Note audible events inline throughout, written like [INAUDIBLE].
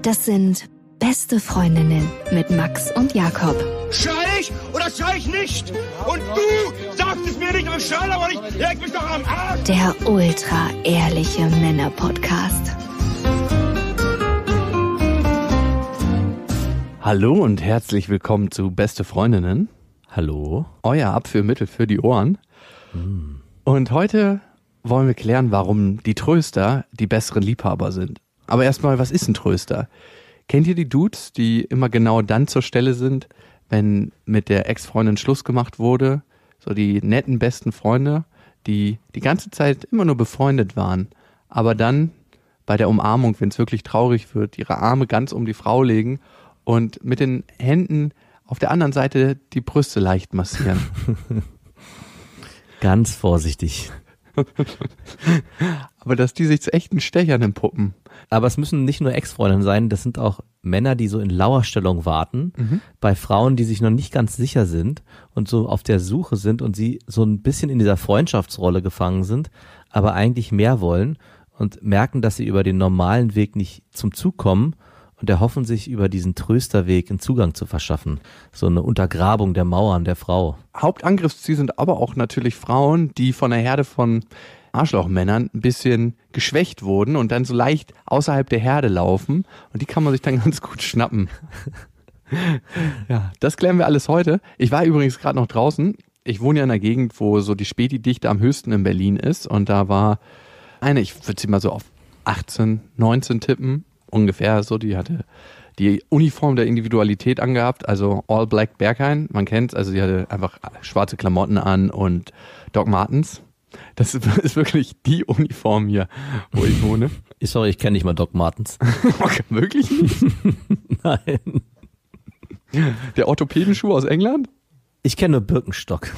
Das sind Beste Freundinnen mit Max und Jakob. Schrei ich oder schrei ich nicht? Und du sagst es mir nicht, aber schrei aber nicht. Leg mich doch am Arsch. Der ultra ehrliche Männer Podcast. Hallo und herzlich willkommen zu Beste Freundinnen. Hallo. Euer Abführmittel für die Ohren. Mhm. Und heute wollen wir klären, warum die Tröster die besseren Liebhaber sind. Aber erstmal, was ist ein Tröster? Kennt ihr die Dudes, die immer genau dann zur Stelle sind, wenn mit der Ex-Freundin Schluss gemacht wurde? So die netten besten Freunde, die die ganze Zeit immer nur befreundet waren, aber dann bei der Umarmung, wenn es wirklich traurig wird, ihre Arme ganz um die Frau legen und mit den Händen auf der anderen Seite die Brüste leicht massieren. [LAUGHS] Ganz vorsichtig. [LAUGHS] Aber dass die sich zu echten Stechern entpuppen. Aber es müssen nicht nur Ex-Freundinnen sein, das sind auch Männer, die so in Lauerstellung warten, mhm. bei Frauen, die sich noch nicht ganz sicher sind und so auf der Suche sind und sie so ein bisschen in dieser Freundschaftsrolle gefangen sind, aber eigentlich mehr wollen und merken, dass sie über den normalen Weg nicht zum Zug kommen und erhoffen sich über diesen Trösterweg einen Zugang zu verschaffen. So eine Untergrabung der Mauern der Frau. Hauptangriffsziel sind aber auch natürlich Frauen, die von einer Herde von Arschlochmännern ein bisschen geschwächt wurden und dann so leicht außerhalb der Herde laufen. Und die kann man sich dann [LAUGHS] ganz gut schnappen. ja, das klären wir alles heute. Ich war übrigens gerade noch draußen. Ich wohne ja in einer Gegend, wo so die Spätidichte am höchsten in Berlin ist. Und da war eine, ich würde sie mal so auf 18, 19 tippen, ungefähr so. Die hatte die Uniform der Individualität angehabt, also All Black Berghain, man kennt's, also sie hatte einfach schwarze Klamotten an und Doc Martens. Das [LAUGHS] ist wirklich die Uniform hier, wo ich wohne. Sorry, ich kenne nicht mal Doc Martens. [LAUGHS] wirklich nicht? [LAUGHS] Nein. Der Orthopädenschuh aus England? Ich kenne nur Birkenstock.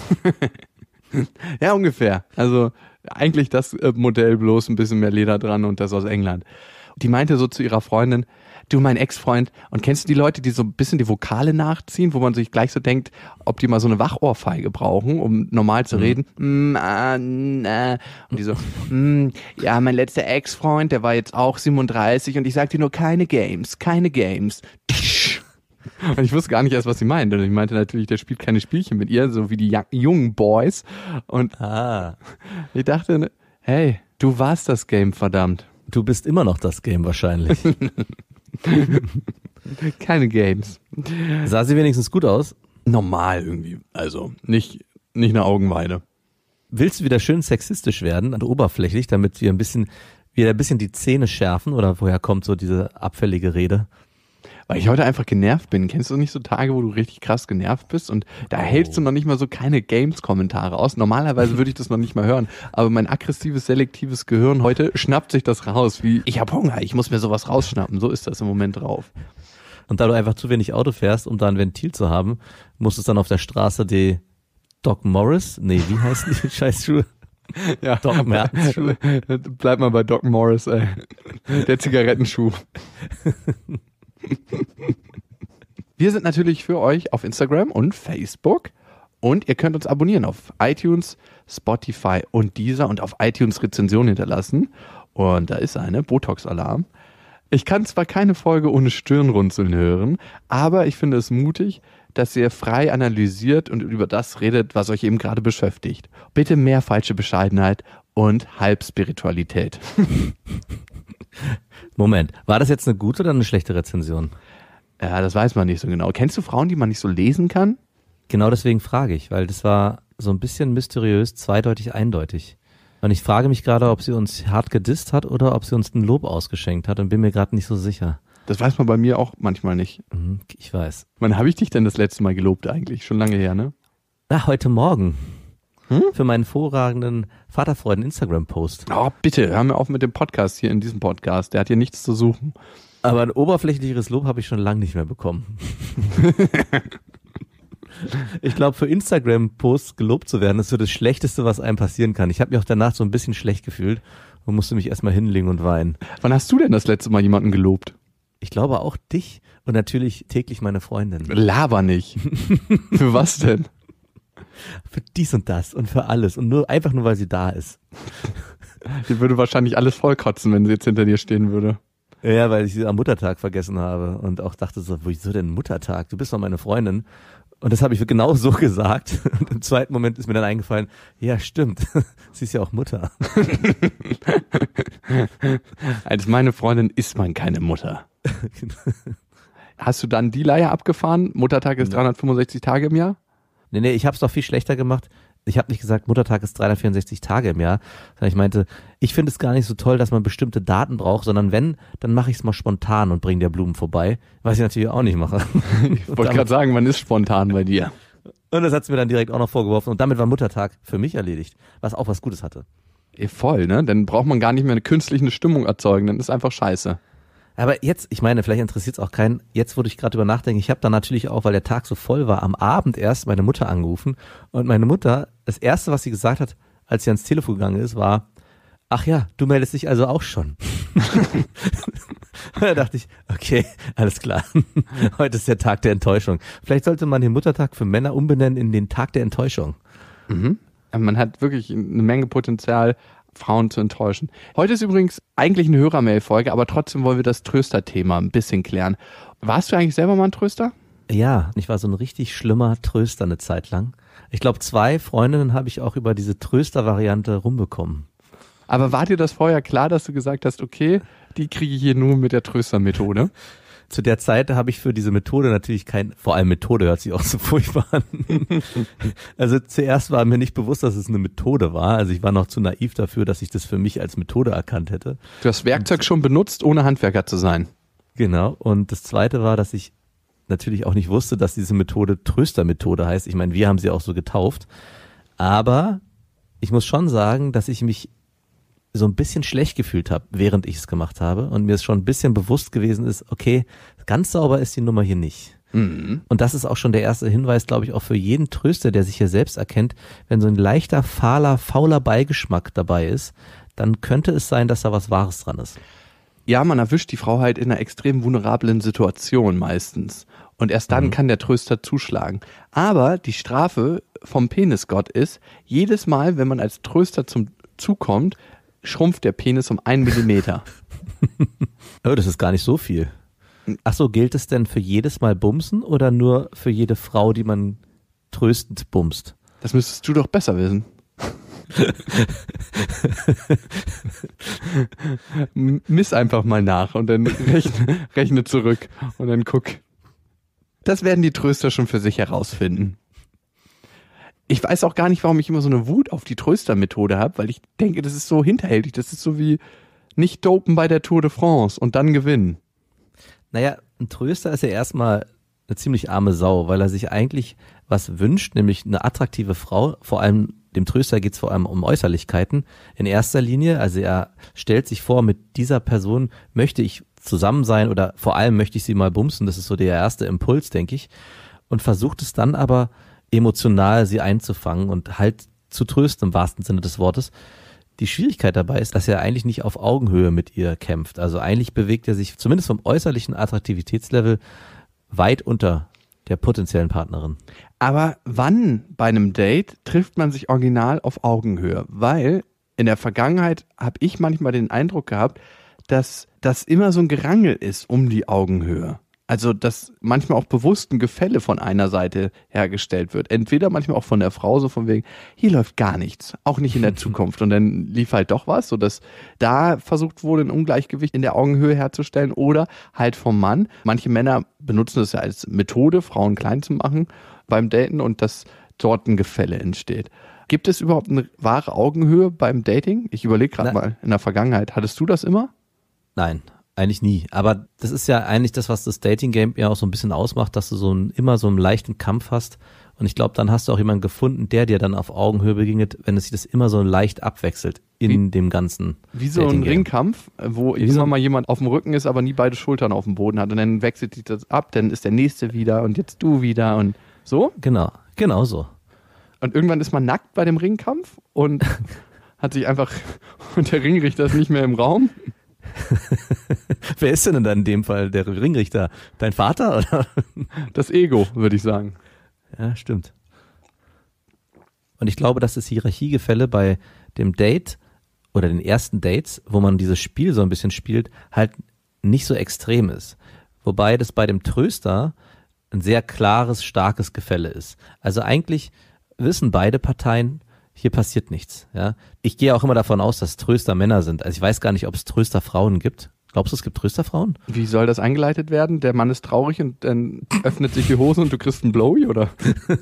ja, ungefähr. Also eigentlich das äh, Modell bloß ein bisschen mehr Leder dran und das aus England. Die meinte so zu ihrer Freundin, du mein Ex-Freund, und kennst du die Leute, die so ein bisschen die Vokale nachziehen, wo man sich gleich so denkt, ob die mal so eine Wachohrfeige brauchen, um normal zu mhm. reden? Mm, ah, nah. Äh. Und die so, [LAUGHS] mm, ja, mein letzter Ex-Freund, der war jetzt auch 37 und ich sagte nur keine Games, keine Games. Und ich wusste gar nicht erst, was sie meint. Und ich meinte natürlich, der spielt keine Spielchen mit ihr, so wie die jungen Boys. Und ah. ich dachte, hey, du warst das Game, verdammt. Du bist immer noch das Game wahrscheinlich. [LAUGHS] Keine Games. Sah sie wenigstens gut aus? Normal irgendwie. Also nicht, nicht eine Augenweide. Willst du wieder schön sexistisch werden und oberflächlich, damit wir ein bisschen, wieder ein bisschen die Zähne schärfen oder woher kommt so diese abfällige Rede? Weil ich heute einfach genervt bin. Kennst du nicht so Tage, wo du richtig krass genervt bist und da oh. hältst du noch nicht mal so keine Games-Kommentare aus? Normalerweise [LAUGHS] würde ich das noch nicht mal hören, aber mein aggressives, selektives Gehirn heute schnappt sich das raus, wie ich habe Hunger, ich muss mir sowas rausschnappen. So ist das im Moment drauf. Und da du einfach zu wenig Auto fährst, um da ein Ventil zu haben, musst du dann auf der Straße die Doc Morris, nee, wie heißen die [LAUGHS] Scheißschuhe? Ja, Doc Mertens-Schuhe. Bleib mal bei Doc Morris, ey. Der Zigarettenschuh. [LAUGHS] [LAUGHS] Wir sind natürlich für euch auf Instagram und Facebook. Und ihr könnt uns abonnieren auf iTunes, Spotify und dieser und auf iTunes Rezension hinterlassen. Und da ist eine Botox-Alarm. Ich kann zwar keine Folge ohne Stirnrunzeln hören, aber ich finde es mutig, dass ihr frei analysiert und über das redet, was euch eben gerade beschäftigt. Bitte mehr falsche Bescheidenheit und Halbspiritualität. [LAUGHS] Moment, war das jetzt eine gute oder eine schlechte Rezension? Ja, das weiß man nicht so genau. Kennst du Frauen, die man nicht so lesen kann? Genau deswegen frage ich, weil das war so ein bisschen mysteriös, zweideutig, eindeutig. Und ich frage mich gerade, ob sie uns hart gedisst hat oder ob sie uns ein Lob ausgeschenkt hat und bin mir gerade nicht so sicher. Das weiß man bei mir auch manchmal nicht. Mhm, ich weiß. Wann habe ich dich denn das letzte Mal gelobt eigentlich? Schon lange her, ne? Na, heute Morgen hm? für meinen vorragenden Vaterfreunden Instagram-Post. Oh, bitte, hör mir auf mit dem Podcast hier in diesem Podcast. Der hat hier nichts zu suchen. Aber ein oberflächlicheres Lob habe ich schon lange nicht mehr bekommen. [LAUGHS] ich glaube, für Instagram-Posts gelobt zu werden, ist so das Schlechteste, was einem passieren kann. Ich habe mich auch danach so ein bisschen schlecht gefühlt und musste mich erstmal hinlegen und weinen. Wann hast du denn das letzte Mal jemanden gelobt? Ich glaube auch dich und natürlich täglich meine Freundin. Laber nicht. [LAUGHS] für was denn? Für dies und das und für alles und nur einfach nur, weil sie da ist. [LAUGHS] Die würde wahrscheinlich alles vollkotzen, wenn sie jetzt hinter dir stehen würde. Ja, weil ich sie am Muttertag vergessen habe und auch dachte so, wieso denn Muttertag? Du bist doch meine Freundin. Und das habe ich genau so gesagt. Und im zweiten Moment ist mir dann eingefallen, ja, stimmt. [LAUGHS] Sie ist ja auch Mutter. [LAUGHS] Als meine Freundin ist man keine Mutter. Genau. Hast du dann die Leier abgefahren? Muttertag ist 365 Tage im Jahr? Nee, nee, ich habe es noch viel schlechter gemacht. Ich habe nicht gesagt, Muttertag ist 364 Tage im Jahr, sondern ich meinte, ich finde es gar nicht so toll, dass man bestimmte Daten braucht, sondern wenn, dann mache ich es mal spontan und bringe dir Blumen vorbei, was ich natürlich auch nicht mache. [LAUGHS] Ich wollte gerade sagen, man ist spontan bei dir. Und das hat's mir dann direkt auch noch vorgeworfen und damit war Muttertag für mich erledigt, was auch was Gutes hatte. Eh, voll, ne? Dann braucht man gar nicht mehr eine künstliche Stimmung erzeugen, dann ist einfach scheiße. Aber jetzt, ich meine, vielleicht interessiert es auch keinen, jetzt wurde ich gerade über nachdenken, ich habe dann natürlich auch, weil der Tag so voll war, am Abend erst meine Mutter angerufen und meine Mutter, das Erste, was sie gesagt hat, als sie ans Telefon gegangen ist, war, ach ja, du meldest dich also auch schon. [LAUGHS] da dachte ich, okay, alles klar, [LAUGHS] heute ist der Tag der Enttäuschung. Vielleicht sollte man den Muttertag für Männer umbenennen in den Tag der Enttäuschung. Mhm. Man hat wirklich eine Menge Potenzial, Frauen zu enttäuschen. Heute ist übrigens eigentlich eine Hörermail-Folge, aber trotzdem wollen wir das Tröster-Thema ein bisschen klären. Warst du eigentlich selber mal ein Tröster? Ja, ich war so ein richtig schlimmer Tröster eine Zeit lang. Ich glaube, zwei Freundinnen habe ich auch über diese Tröster-Variante rumbekommen. Aber war dir das vorher klar, dass du gesagt hast, okay, die kriege ich hier nur mit der Tröster-Methode? [LAUGHS] zu der Zeit habe ich für diese Methode natürlich kein, vor allem Methode hört sich auch so [LAUGHS] furchtbar an. also zuerst war mir nicht bewusst, dass es eine Methode war. Also ich war noch zu naiv dafür, dass ich das für mich als Methode erkannt hätte. Du hast Werkzeug und, schon benutzt, ohne Handwerker zu sein. Genau. Und das zweite war, dass ich natürlich auch nicht wusste, dass diese Methode Tröstermethode heißt. Ich meine, wir haben sie auch so getauft. Aber ich muss schon sagen, dass ich mich so ein bisschen schlecht gefühlt habe, während ich es gemacht habe und mir es schon ein bisschen bewusst gewesen ist, okay, ganz sauber ist die Nummer hier nicht. Mhm. Und das ist auch schon der erste Hinweis, glaube ich, auch für jeden Tröster, der sich hier selbst erkennt, wenn so ein leichter, fahler, fauler Beigeschmack dabei ist, dann könnte es sein, dass da was Wahres dran ist. Ja, man erwischt die Frau halt in einer extrem vulnerablen Situation meistens. Und erst dann mhm. kann der Tröster zuschlagen. Aber die Strafe vom Penisgott ist, jedes Mal, wenn man als Tröster zum zukommt, schrumpft der Penis um einen Millimeter. [LAUGHS] oh, das ist gar nicht so viel. Achso, gilt es denn für jedes Mal bumsen oder nur für jede Frau, die man tröstend bumst? Das müsstest du doch besser wissen. Miss einfach mal nach und dann rechne, rechne zurück und dann guck. Das werden die Tröster schon für sich herausfinden ich weiß auch gar nicht, warum ich immer so eine Wut auf die Tröster-Methode habe, weil ich denke, das ist so hinterhältig. Das ist so wie nicht dopen bei der Tour de France und dann gewinnen. Naja, ein Tröster ist ja erstmal eine ziemlich arme Sau, weil er sich eigentlich was wünscht, nämlich eine attraktive Frau. Vor allem dem Tröster geht es vor allem um Äußerlichkeiten in erster Linie. Also er stellt sich vor, mit dieser Person möchte ich zusammen sein oder vor allem möchte ich sie mal bumsen. Das ist so der erste Impuls, denke ich. Und versucht es dann aber emotional sie einzufangen und halt zu trösten im wahrsten Sinne des Wortes. Die Schwierigkeit dabei ist, dass er eigentlich nicht auf Augenhöhe mit ihr kämpft. Also eigentlich bewegt er sich zumindest vom äußerlichen Attraktivitätslevel weit unter der potenziellen Partnerin. Aber wann bei einem Date trifft man sich original auf Augenhöhe? Weil in der Vergangenheit habe ich manchmal den Eindruck gehabt, dass das immer so ein Gerangel ist um die Augenhöhe also dass manchmal auch bewussten Gefälle von einer Seite hergestellt wird. Entweder manchmal auch von der Frau, so von wegen, hier läuft gar nichts, auch nicht in der [LAUGHS] Zukunft. Und dann lief halt doch was, sodass da versucht wurde, ein Ungleichgewicht in der Augenhöhe herzustellen oder halt vom Mann. Manche Männer benutzen das ja als Methode, Frauen klein zu machen beim Daten und dass dort ein Gefälle entsteht. Gibt es überhaupt eine wahre Augenhöhe beim Dating? Ich überlege gerade mal, in der Vergangenheit, hattest du das immer? Nein, eigentlich nie. Aber das ist ja eigentlich das, was das Dating-Game ja auch so ein bisschen ausmacht, dass du so ein, immer so einen leichten Kampf hast. Und ich glaube, dann hast du auch jemanden gefunden, der dir dann auf Augenhöhe begegnet, wenn es sich das immer so leicht abwechselt in wie, dem ganzen. Wie so ein Ringkampf, wo wie immer so mal jemand auf dem Rücken ist, aber nie beide Schultern auf dem Boden hat. Und dann wechselt sich das ab, dann ist der nächste wieder und jetzt du wieder und so? Genau, genau so. Und irgendwann ist man nackt bei dem Ringkampf und [LAUGHS] hat sich einfach, [LAUGHS] und der Ringrichter ist nicht mehr im Raum. [LAUGHS] Wer ist denn dann in dem Fall der Ringrichter? Dein Vater oder? Das Ego, würde ich sagen. Ja, stimmt. Und ich glaube, das ist Hierarchiegefälle bei dem Date oder den ersten Dates, wo man dieses Spiel so ein bisschen spielt, halt nicht so extrem ist. Wobei das bei dem Tröster ein sehr klares, starkes Gefälle ist. Also eigentlich wissen beide Parteien, hier passiert nichts. Ja? Ich gehe auch immer davon aus, dass Tröster Männer sind. Also ich weiß gar nicht, ob es Tröster Frauen gibt. Glaubst du, es gibt Trösterfrauen? Wie soll das eingeleitet werden? Der Mann ist traurig und dann öffnet sich die Hose und du kriegst einen Blowy, oder? [LAUGHS]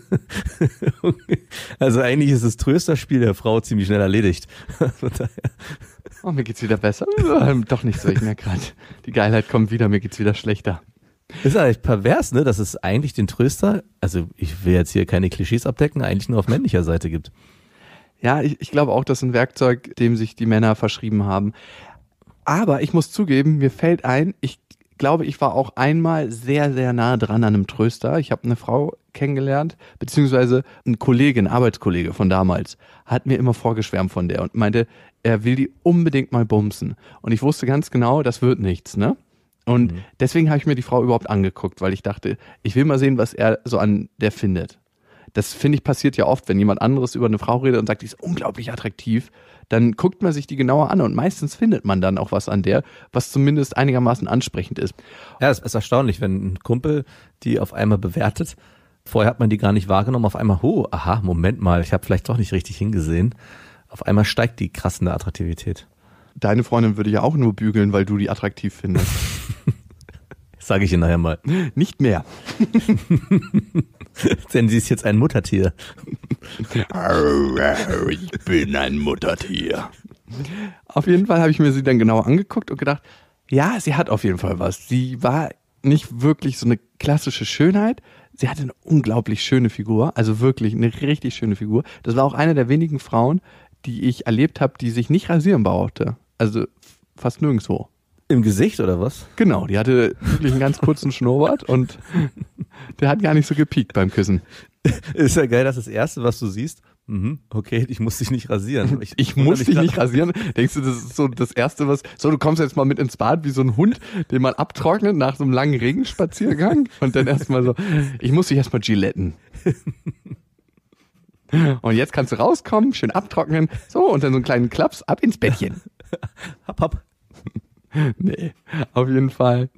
also eigentlich ist das Trösterspiel der Frau ziemlich schnell erledigt. [LAUGHS] oh, mir geht's wieder besser. Ähm, doch nicht so, ich merke gerade. Die Geilheit kommt wieder, mir geht's wieder schlechter. Ist eigentlich pervers, ne, dass es eigentlich den Tröster, also ich will jetzt hier keine Klischees abdecken, eigentlich nur auf männlicher Seite gibt. Ja, ich, ich glaube auch, das ist ein Werkzeug, dem sich die Männer verschrieben haben. Aber ich muss zugeben, mir fällt ein, ich glaube, ich war auch einmal sehr, sehr nah dran an einem Tröster. Ich habe eine Frau kennengelernt, beziehungsweise ein Kollege, ein Arbeitskollege von damals, hat mir immer vorgeschwärmt von der und meinte, er will die unbedingt mal bumsen. Und ich wusste ganz genau, das wird nichts, ne? Und mhm. deswegen habe ich mir die Frau überhaupt angeguckt, weil ich dachte, ich will mal sehen, was er so an der findet das finde ich passiert ja oft, wenn jemand anderes über eine Frau redet und sagt, die ist unglaublich attraktiv, dann guckt man sich die genauer an und meistens findet man dann auch was an der, was zumindest einigermaßen ansprechend ist. Ja, es ist erstaunlich, wenn ein Kumpel die auf einmal bewertet. Vorher hat man die gar nicht wahrgenommen, auf einmal, oh, aha, Moment mal, ich habe vielleicht doch nicht richtig hingesehen. Auf einmal steigt die krassende Attraktivität. Deine Freundin würde ja auch nur bügeln, weil du die attraktiv findest. [LAUGHS] Sage ich Ihnen nachher mal. Nicht mehr. [LAUGHS] Denn sie ist jetzt ein Muttertier. ich bin ein Muttertier. Auf jeden Fall habe ich mir sie dann genau angeguckt und gedacht, ja, sie hat auf jeden Fall was. Sie war nicht wirklich so eine klassische Schönheit. Sie hatte eine unglaublich schöne Figur, also wirklich eine richtig schöne Figur. Das war auch eine der wenigen Frauen, die ich erlebt habe, die sich nicht rasieren brauchte. Also fast nirgendwo. Im Gesicht oder was? Genau, die hatte wirklich einen ganz kurzen [LAUGHS] Schnurrbart und der hat gar nicht so gepiekt beim Küssen. Ist ja geil, dass das Erste, was du siehst, mhm, okay, ich muss dich nicht rasieren. Ich, [LAUGHS] ich muss dich nicht [LAUGHS] rasieren. Denkst du, das ist so das Erste, was. So, du kommst jetzt mal mit ins Bad wie so ein Hund, den man abtrocknet nach so einem langen Regenspaziergang und dann erstmal so, ich muss dich erstmal giletten. Und jetzt kannst du rauskommen, schön abtrocknen, so und dann so einen kleinen Klaps ab ins Bettchen. Hopp, hopp. [LAUGHS] nee, auf jeden Fall.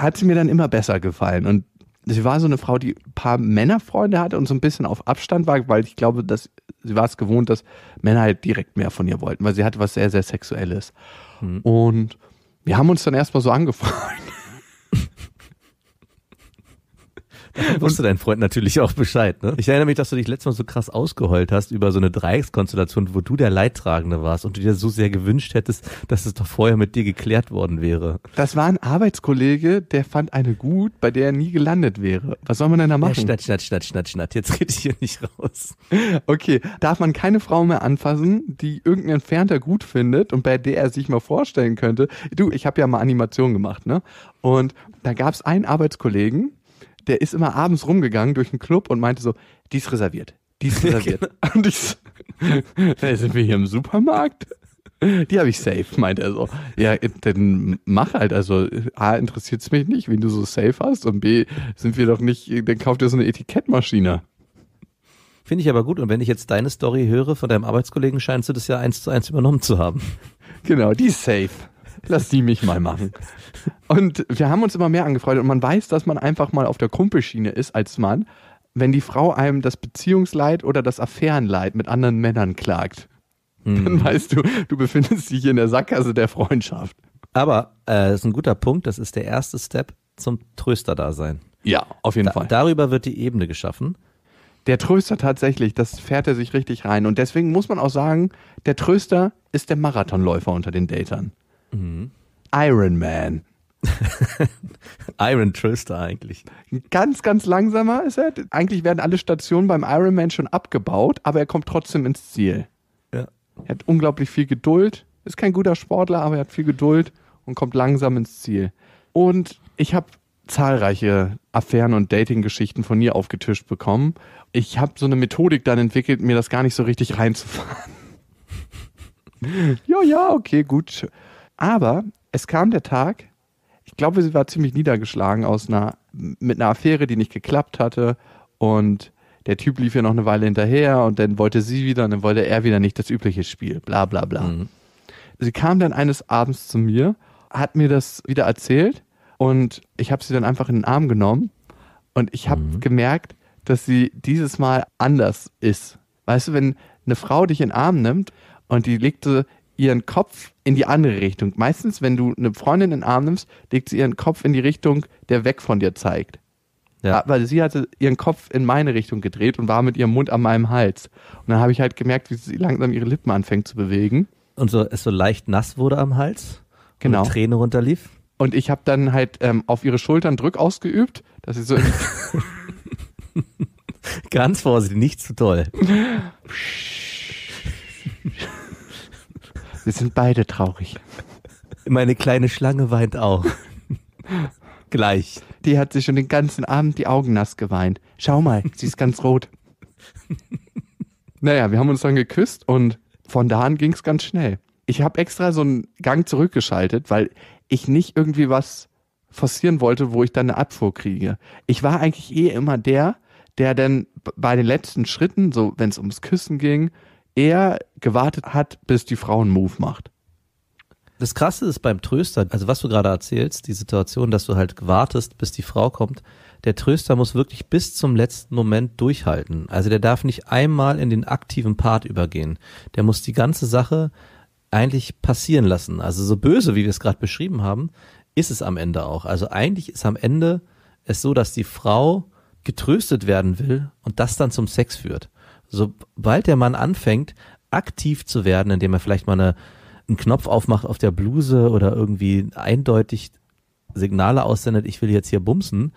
Hat sie mir dann immer besser gefallen. Und sie war so eine Frau, die ein paar Männerfreunde hatte und so ein bisschen auf Abstand war, weil ich glaube, dass sie war es gewohnt, dass Männer halt direkt mehr von ihr wollten, weil sie hatte was sehr, sehr Sexuelles. Mhm. Und wir haben uns dann erstmal so angefreundet. [LAUGHS] Wusste dein Freund natürlich auch Bescheid, ne? Ich erinnere mich, dass du dich letztes Mal so krass ausgeheult hast über so eine Dreieckskonstellation, wo du der Leidtragende warst und du dir so sehr gewünscht hättest, dass es doch vorher mit dir geklärt worden wäre. Das war ein Arbeitskollege, der fand eine gut, bei der er nie gelandet wäre. Was soll man denn da machen? schnatt, schnatt, schnatt, schnatt, schnatt. Jetzt rede ich hier nicht raus. [LAUGHS] Okay, darf man keine Frau mehr anfassen, die irgendein Entfernter gut findet und bei der er sich mal vorstellen könnte. Du, ich habe ja mal Animation gemacht, ne? Und da gab es einen Arbeitskollegen, der ist immer abends rumgegangen durch den Club und meinte so, die ist reserviert, die ist [LAUGHS] reserviert. Genau. Und ich so, [LAUGHS] hey, sind wir hier im Supermarkt? Die habe ich safe, meint er so. Ja, dann mach halt. Also, A, interessiert es mich nicht, wenn du so safe hast. Und B, sind wir doch nicht, dann kauft ihr so eine Etikettmaschine. Finde ich aber gut. Und wenn ich jetzt deine Story höre von deinem Arbeitskollegen, scheinst du das ja eins zu eins übernommen zu haben. Genau, die ist safe lass die mich mal machen. Und wir haben uns immer mehr angefreundet und man weiß, dass man einfach mal auf der Kumpelschiene ist als Mann, wenn die Frau einem das Beziehungsleid oder das Affärenleid mit anderen Männern klagt. Mhm. Dann weißt du, du befindest dich in der Sackgasse der Freundschaft. Aber äh, das ist ein guter Punkt, das ist der erste Step zum Tröster-Dasein. Ja, auf jeden da, Fall. Darüber wird die Ebene geschaffen. Der Tröster tatsächlich, das fährt er sich richtig rein. Und deswegen muss man auch sagen, der Tröster ist der Marathonläufer unter den Datern. Mhm. Iron Man. [LAUGHS] Iron Trister eigentlich. Ganz, ganz langsamer ist er. Eigentlich werden alle Stationen beim Iron Man schon abgebaut, aber er kommt trotzdem ins Ziel. Ja. Er hat unglaublich viel Geduld. Ist kein guter Sportler, aber er hat viel Geduld und kommt langsam ins Ziel. Und ich habe zahlreiche Affären und Dating-Geschichten von ihr aufgetischt bekommen. Ich habe so eine Methodik dann entwickelt, mir das gar nicht so richtig reinzufahren. [LAUGHS] ja, ja, okay, gut. Aber es kam der Tag, ich glaube, sie war ziemlich niedergeschlagen aus einer, mit einer Affäre, die nicht geklappt hatte. Und der Typ lief ihr noch eine Weile hinterher und dann wollte sie wieder und dann wollte er wieder nicht das übliche Spiel. Bla bla bla. Mhm. Sie kam dann eines Abends zu mir, hat mir das wieder erzählt und ich habe sie dann einfach in den Arm genommen und ich habe mhm. gemerkt, dass sie dieses Mal anders ist. Weißt du, wenn eine Frau dich in den Arm nimmt und die legte ihren Kopf in die andere Richtung. Meistens, wenn du eine Freundin in den Arm nimmst, legt sie ihren Kopf in die Richtung, der weg von dir zeigt. Ja. Ah, weil sie hatte ihren Kopf in meine Richtung gedreht und war mit ihrem Mund an meinem Hals. Und dann habe ich halt gemerkt, wie sie langsam ihre Lippen anfängt zu bewegen. Und so, es so leicht nass wurde am Hals. Genau. Und Träne runterlief. Und ich habe dann halt ähm, auf ihre Schultern Druck ausgeübt, dass sie so. [LAUGHS] Ganz vorsichtig, nicht zu doll. [LAUGHS] Wir sind beide traurig. Meine kleine Schlange weint auch. [LAUGHS] Gleich. Die hat sich schon den ganzen Abend die Augen nass geweint. Schau mal, sie ist ganz rot. naja, wir haben uns dann geküsst und von da an ging es ganz schnell. Ich habe extra so einen Gang zurückgeschaltet, weil ich nicht irgendwie was forcieren wollte, wo ich dann eine Abfuhr kriege. Ich war eigentlich eh immer der, der dann bei den letzten Schritten, so wenn es ums Küssen ging, er gewartet hat, bis die Frau einen Move macht. Das Krasse ist beim Tröster, also was du gerade erzählst, die Situation, dass du halt wartest, bis die Frau kommt. Der Tröster muss wirklich bis zum letzten Moment durchhalten. Also der darf nicht einmal in den aktiven Part übergehen. Der muss die ganze Sache eigentlich passieren lassen. Also so böse, wie wir es gerade beschrieben haben, ist es am Ende auch. Also eigentlich ist am Ende es so, dass die Frau getröstet werden will und das dann zum Sex führt sobald der Mann anfängt, aktiv zu werden, indem er vielleicht mal eine, einen Knopf aufmacht auf der Bluse oder irgendwie eindeutig Signale aussendet, ich will jetzt hier bumsen,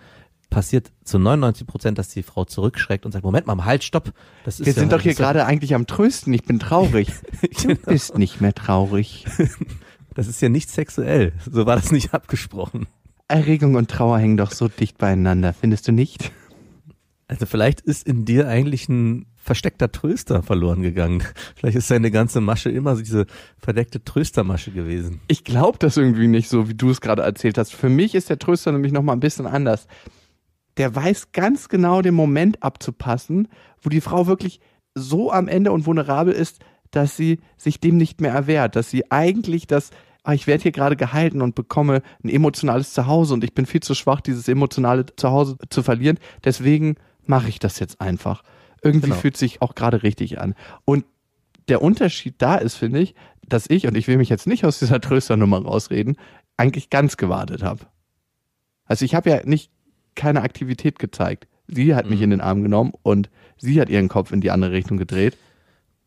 passiert zu 99 Prozent, dass die Frau zurückschreckt und sagt, Moment mal, halt, stopp. Das ist Wir ja sind doch hier gerade ja eigentlich am Trösten, ich bin traurig. [LAUGHS] du genau. bist nicht mehr traurig. [LAUGHS] Das ist ja nicht sexuell, so war das nicht abgesprochen. Erregung und Trauer hängen doch so dicht beieinander, findest du nicht? Also vielleicht ist in dir eigentlich ein versteckter Tröster verloren gegangen. [LAUGHS] Vielleicht ist seine ganze Masche immer diese verdeckte Tröstermasche gewesen. Ich glaube das irgendwie nicht, so wie du es gerade erzählt hast. Für mich ist der Tröster nämlich nochmal ein bisschen anders. Der weiß ganz genau den Moment abzupassen, wo die Frau wirklich so am Ende und vulnerabel ist, dass sie sich dem nicht mehr erwehrt, dass sie eigentlich das, ah, ich werde hier gerade gehalten und bekomme ein emotionales Zuhause und ich bin viel zu schwach, dieses emotionale Zuhause zu verlieren. Deswegen mache ich das jetzt einfach. Irgendwie genau. fühlt sich auch gerade richtig an. Und der Unterschied da ist, finde ich, dass ich, und ich will mich jetzt nicht aus dieser [LAUGHS] Trösternummer rausreden, eigentlich ganz gewartet habe. Also ich habe ja nicht keine Aktivität gezeigt. Sie hat mhm. mich in den Arm genommen und sie hat ihren Kopf in die andere Richtung gedreht.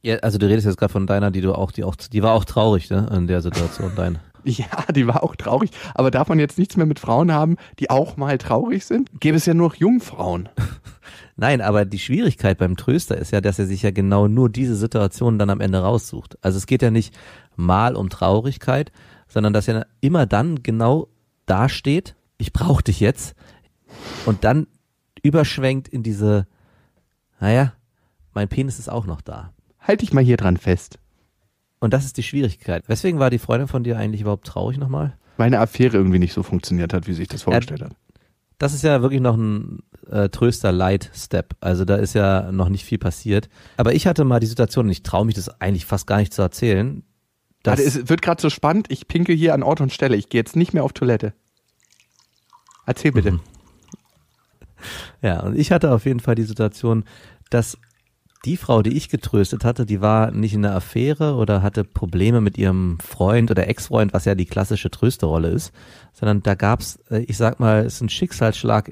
Ja, also du redest jetzt gerade von deiner, die du auch, die auch, die war auch traurig, ne, in der Situation, [LAUGHS] dein. ja, die war auch traurig, aber darf man jetzt nichts mehr mit Frauen haben, die auch mal traurig sind? Gäbe es ja nur noch Jungfrauen. Nein, aber die Schwierigkeit beim Tröster ist ja, dass er sich ja genau nur diese Situation dann am Ende raussucht. Also es geht ja nicht mal um Traurigkeit, sondern dass er immer dann genau dasteht, ich brauche dich jetzt und dann überschwenkt in diese, naja, mein Penis ist auch noch da. Halt dich mal hier dran fest. Und das ist die Schwierigkeit. Weswegen war die Freundin von dir eigentlich überhaupt traurig nochmal? Meine Affäre irgendwie nicht so funktioniert hat, wie sich das vorgestellt ja, hat. Das ist ja wirklich noch ein äh, Tröster Light Step. Also da ist ja noch nicht viel passiert. Aber ich hatte mal die Situation, und ich traue mich das eigentlich fast gar nicht zu erzählen. Warte, es wird gerade so spannend, ich pinke hier an Ort und Stelle. Ich gehe jetzt nicht mehr auf Toilette. Erzähl bitte. Mhm. Ja, und ich hatte auf jeden Fall die Situation, dass die Frau, die ich getröstet hatte, die war nicht in einer Affäre oder hatte Probleme mit ihrem Freund oder Ex-Freund, was ja die klassische Trösterrolle ist, sondern da gab es, äh, ich sag mal, es ist ein Schicksalsschlag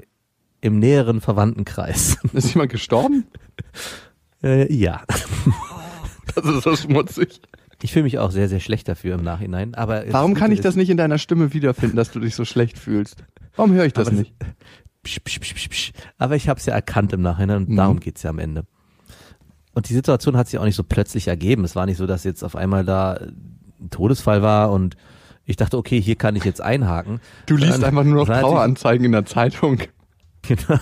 im näheren Verwandtenkreis. [LAUGHS] Ist jemand gestorben? äh, ja. Das ist so schmutzig. Ich fühle mich auch sehr, sehr schlecht dafür im Nachhinein. Aber Warum kann ich das nicht in deiner Stimme wiederfinden, dass du dich so schlecht fühlst? Warum höre ich das aber nicht? Psch, psch, psch, psch, psch. Aber ich habe es ja erkannt im Nachhinein und mhm. darum geht es ja am Ende. Und die Situation hat sich auch nicht so plötzlich ergeben. Es war nicht so, dass jetzt auf einmal da ein Todesfall war und ich dachte, okay, hier kann ich jetzt einhaken. Du liest dann, einfach nur noch Traueranzeigen in der Zeitung. Genau.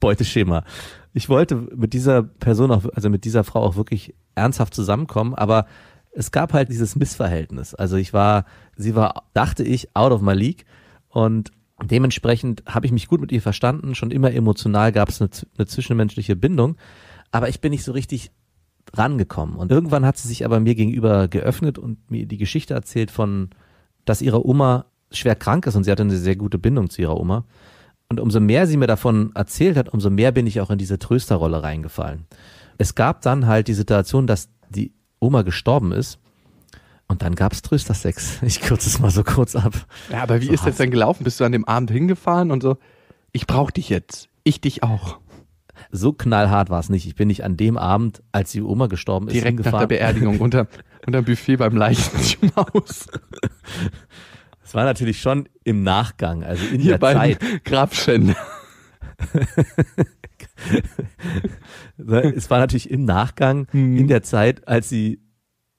Beuteschema. Ich wollte mit dieser Person auch, also mit dieser Frau auch wirklich ernsthaft zusammenkommen, aber es gab halt dieses Missverhältnis. Also ich war, sie war, dachte ich, out of my league und dementsprechend habe ich mich gut mit ihr verstanden. Schon immer emotional gab es eine, eine zwischenmenschliche Bindung, aber ich bin nicht so richtig rangekommen. Und irgendwann hat sie sich aber mir gegenüber geöffnet und mir die Geschichte erzählt von, dass ihre Oma schwer krank ist und sie hatte eine sehr gute Bindung zu ihrer Oma und umso mehr sie mir davon erzählt hat, umso mehr bin ich auch in diese Trösterrolle reingefallen. Es gab dann halt die Situation, dass die Oma gestorben ist. Und dann gab's Tröstersex. [LAUGHS] Ich kürze es mal so kurz ab. Ja, aber wie so ist das denn gelaufen? Bist du an dem Abend hingefahren und so, ich brauch dich jetzt. Ich dich auch. So knallhart war's nicht. Ich bin nicht an dem Abend, als die Oma gestorben ist, Direkt hingefahren. nach der Beerdigung unter, [LAUGHS] unter dem Buffet beim Leichenschmaus. [LAUGHS] Es war natürlich schon im Nachgang, also in Hier der Zeit. Grabschänder. [LAUGHS] Ne, es war natürlich im Nachgang, mhm. in der Zeit, als sie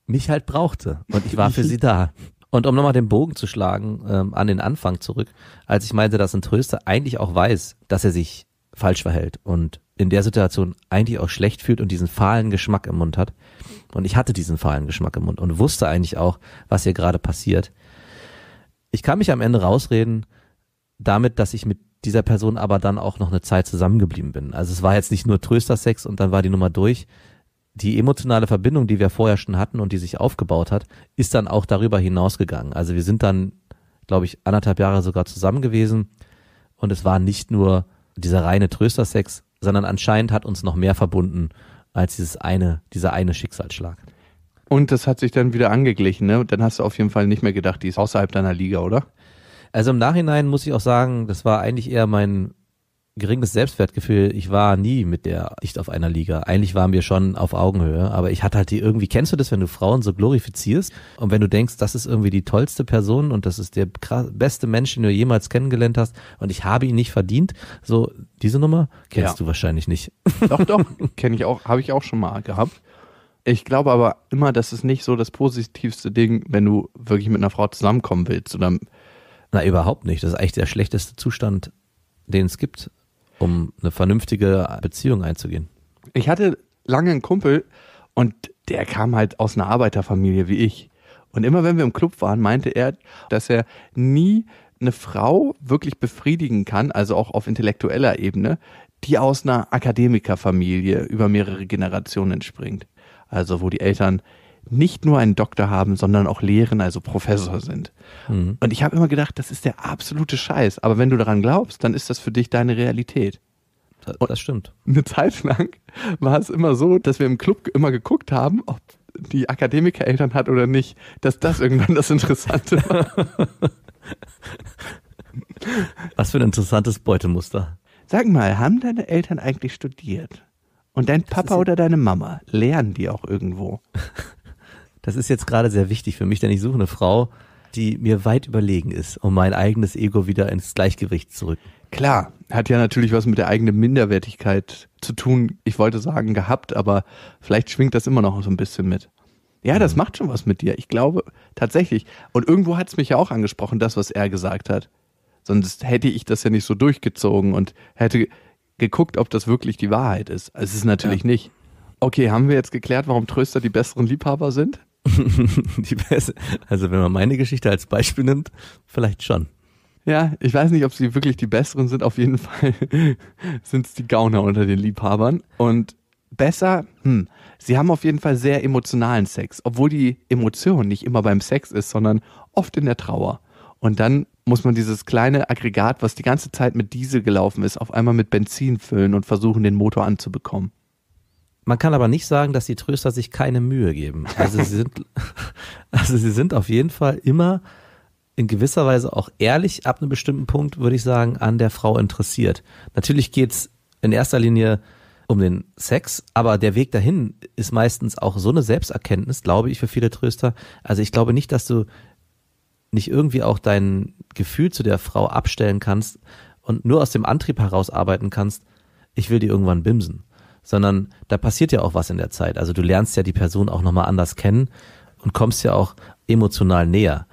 mich halt brauchte. Und ich war für sie da. Und um nochmal den Bogen zu schlagen, ähm, an den Anfang zurück, als ich meinte, dass ein Tröster eigentlich auch weiß, dass er sich falsch verhält und in der Situation eigentlich auch schlecht fühlt und diesen fahlen Geschmack im Mund hat. Und ich hatte diesen fahlen Geschmack im Mund und wusste eigentlich auch, was hier gerade passiert. Ich kann mich am Ende rausreden damit, dass ich mit dieser Person aber dann auch noch eine Zeit zusammengeblieben bin. Also es war jetzt nicht nur Tröstersex und dann war die Nummer durch. Die emotionale Verbindung, die wir vorher schon hatten und die sich aufgebaut hat, ist dann auch darüber hinausgegangen. Also wir sind dann, glaube ich, anderthalb Jahre sogar zusammen gewesen und es war nicht nur dieser reine Tröstersex, sondern anscheinend hat uns noch mehr verbunden als dieses eine, dieser eine Schicksalsschlag. Und das hat sich dann wieder angeglichen, ne? Dann hast du auf jeden Fall nicht mehr gedacht, die ist außerhalb deiner Liga, oder? Also im Nachhinein muss ich auch sagen, das war eigentlich eher mein geringes Selbstwertgefühl. Ich war nie mit der nicht auf einer Liga. Eigentlich waren wir schon auf Augenhöhe, aber ich hatte halt die irgendwie, kennst du das, wenn du Frauen so glorifizierst und wenn du denkst, das ist irgendwie die tollste Person und das ist der beste Mensch, den du jemals kennengelernt hast und ich habe ihn nicht verdient, so diese Nummer kennst ja. du wahrscheinlich nicht. Doch, doch, [LAUGHS] kenne ich auch, habe ich auch schon mal gehabt. Ich glaube aber immer, das ist nicht so das positivste Ding, wenn du wirklich mit einer Frau zusammenkommen willst. Oder Na, überhaupt nicht. Das ist eigentlich der schlechteste Zustand, den es gibt, um eine vernünftige Beziehung einzugehen. Ich hatte lange einen Kumpel und der kam halt aus einer Arbeiterfamilie wie ich. Und immer wenn wir im Club waren, meinte er, dass er nie eine Frau wirklich befriedigen kann, also auch auf intellektueller Ebene, die aus einer Akademikerfamilie über mehrere Generationen entspringt also wo die Eltern nicht nur einen Doktor haben, sondern auch Lehren, also Professor sind. Mhm. Und ich habe immer gedacht, das ist der absolute Scheiß. Aber wenn du daran glaubst, dann ist das für dich deine Realität. Das, das stimmt. Und eine Zeit lang war es immer so, dass wir im Club immer geguckt haben, ob die Akademiker Eltern hat oder nicht, dass das irgendwann das Interessante war. [LAUGHS] Was für ein interessantes Beutemuster. Sag mal, haben deine Eltern eigentlich studiert? Und dein Papa oder deine Mama lernen die auch irgendwo. [LAUGHS] Das ist jetzt gerade sehr wichtig für mich, denn ich suche eine Frau, die mir weit überlegen ist, um mein eigenes Ego wieder ins Gleichgewicht zu Klar, hat ja natürlich was mit der eigenen Minderwertigkeit zu tun. Ich wollte sagen gehabt, aber vielleicht schwingt das immer noch so ein bisschen mit. Ja, das mhm. macht schon was mit dir. Ich glaube tatsächlich. Und irgendwo hat es mich ja auch angesprochen, das, was er gesagt hat. Sonst hätte ich das ja nicht so durchgezogen und hätte geguckt, ob das wirklich die Wahrheit ist. Es ist natürlich ja. nicht. Okay, haben wir jetzt geklärt, warum Tröster die besseren Liebhaber sind? [LAUGHS] die beste. Also wenn man meine Geschichte als Beispiel nimmt, vielleicht schon. Ja, ich weiß nicht, ob sie wirklich die besseren sind. Auf jeden [LAUGHS] Fall sind es die Gauner unter den Liebhabern. Und besser, hm, sie haben auf jeden Fall sehr emotionalen Sex, obwohl die Emotion nicht immer beim Sex ist, sondern oft in der Trauer. Und dann muss man dieses kleine Aggregat, was die ganze Zeit mit Diesel gelaufen ist, auf einmal mit Benzin füllen und versuchen, den Motor anzubekommen. Man kann aber nicht sagen, dass die Tröster sich keine Mühe geben. Also sie sind, [LAUGHS] also sie sind auf jeden Fall immer in gewisser Weise auch ehrlich ab einem bestimmten Punkt, würde ich sagen, an der Frau interessiert. Natürlich geht es in erster Linie um den Sex, aber der Weg dahin ist meistens auch so eine Selbsterkenntnis, glaube ich, für viele Tröster. Also ich glaube nicht, dass du nicht irgendwie auch dein Gefühl zu der Frau abstellen kannst und nur aus dem Antrieb heraus arbeiten kannst, ich will die irgendwann bimsen, sondern da passiert ja auch was in der Zeit. Also du lernst ja die Person auch nochmal anders kennen und kommst ja auch emotional näher.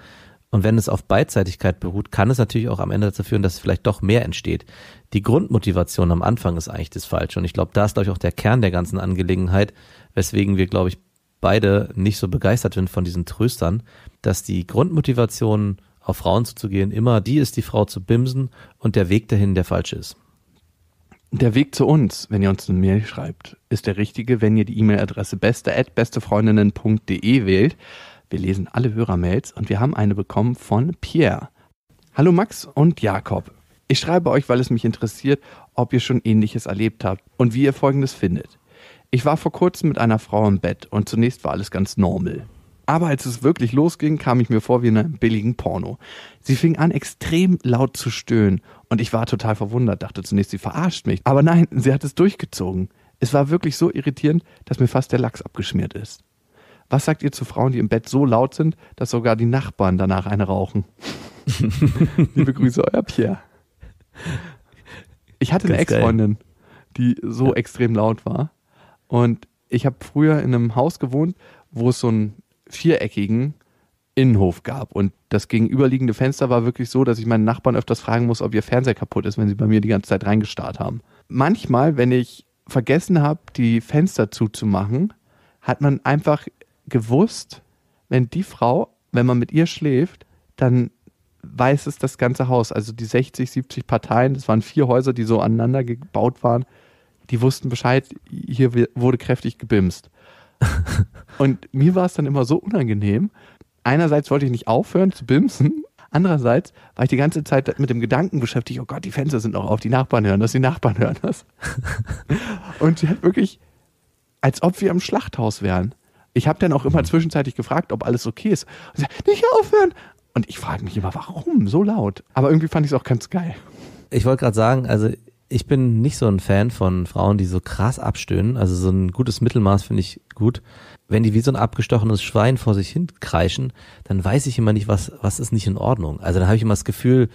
Und wenn es auf Beidseitigkeit beruht, kann es natürlich auch am Ende dazu führen, dass vielleicht doch mehr entsteht. Die Grundmotivation am Anfang ist eigentlich das Falsche. Und ich glaube, da ist, glaube ich, auch der Kern der ganzen Angelegenheit, weswegen wir, glaube ich, beide nicht so begeistert sind von diesen Tröstern, dass die Grundmotivation, auf Frauen zuzugehen, immer die ist, die Frau zu bimsen und der Weg dahin der falsche ist. Der Weg zu uns, wenn ihr uns eine Mail schreibt, ist der richtige, wenn ihr die E-Mail-Adresse beste@bestefreundinnen.de wählt. Wir lesen alle Hörermails und wir haben eine bekommen von Pierre. Hallo Max und Jakob. Ich schreibe euch, weil es mich interessiert, ob ihr schon ähnliches erlebt habt und wie ihr folgendes findet. Ich war vor kurzem mit einer Frau im Bett und zunächst war alles ganz normal. Aber als es wirklich losging, kam ich mir vor wie in einem billigen Porno. Sie fing an, extrem laut zu stöhnen und ich war total verwundert, dachte zunächst, sie verarscht mich. Aber nein, sie hat es durchgezogen. Es war wirklich so irritierend, dass mir fast der Lachs abgeschmiert ist. Was sagt ihr zu Frauen, die im Bett so laut sind, dass sogar die Nachbarn danach eine rauchen? [LAUGHS] Liebe Grüße, euer Pierre. Ich hatte eine Ex-Freundin, die so ja. extrem laut war und ich habe früher in einem Haus gewohnt, wo es so einen viereckigen Innenhof gab. Und das gegenüberliegende Fenster war wirklich so, dass ich meinen Nachbarn öfters fragen muss, ob ihr Fernseher kaputt ist, wenn sie bei mir die ganze Zeit reingestarrt haben. Manchmal, wenn ich vergessen habe, die Fenster zuzumachen, hat man einfach gewusst, wenn die Frau, wenn man mit ihr schläft, dann weiß es das ganze Haus. Also die 60, 70 Parteien, das waren vier Häuser, die so aneinander gebaut waren, die wussten Bescheid, hier wurde kräftig gebimst. [LAUGHS] Und mir war es dann immer so unangenehm. Einerseits wollte ich nicht aufhören zu bimsen, andererseits war ich die ganze Zeit mit dem Gedanken beschäftigt, oh Gott, die Fenster sind noch auf, die Nachbarn hören das, die Nachbarn hören das. [LAUGHS] Und sie hat wirklich, als ob wir im Schlachthaus wären. Ich habe dann auch immer mhm. zwischenzeitlich gefragt, ob alles okay ist. Und sie hat, nicht aufhören! Und ich frage mich immer, warum so laut? Aber irgendwie fand ich es auch ganz geil. Ich wollte gerade sagen, also ich bin nicht so ein Fan von Frauen, die so krass abstöhnen. Also so ein gutes Mittelmaß finde ich gut. Wenn die wie so ein abgestochenes Schwein vor sich hin kreischen, dann weiß ich immer nicht, was, was ist nicht in Ordnung. Also dann habe ich immer das Gefühl,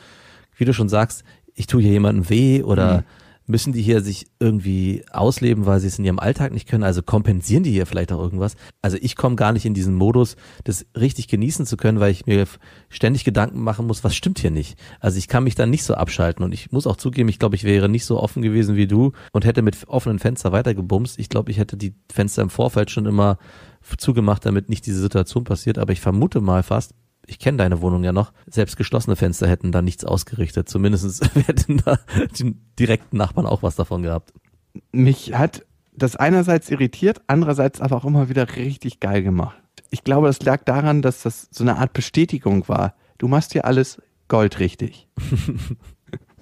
wie du schon sagst, ich tue hier jemandem weh oder mhm müssen die hier sich irgendwie ausleben, weil sie es in ihrem Alltag nicht können? Also kompensieren die hier vielleicht auch irgendwas? Also ich komme gar nicht in diesen Modus, das richtig genießen zu können, weil ich mir ständig Gedanken machen muss, was stimmt hier nicht? Also ich kann mich dann nicht so abschalten und ich muss auch zugeben, ich glaube, ich wäre nicht so offen gewesen wie du und hätte mit offenen Fenster weitergebumst. Ich glaube, ich hätte die Fenster im Vorfeld schon immer zugemacht, damit nicht diese Situation passiert. Aber ich vermute mal fast, ich kenne deine Wohnung ja noch, selbst geschlossene Fenster hätten da nichts ausgerichtet. Zumindest [LAUGHS] hätten da die direkten Nachbarn auch was davon gehabt. Mich hat das einerseits irritiert, andererseits aber auch immer wieder richtig geil gemacht. Ich glaube, das lag daran, dass das so eine Art Bestätigung war. Du machst hier alles goldrichtig.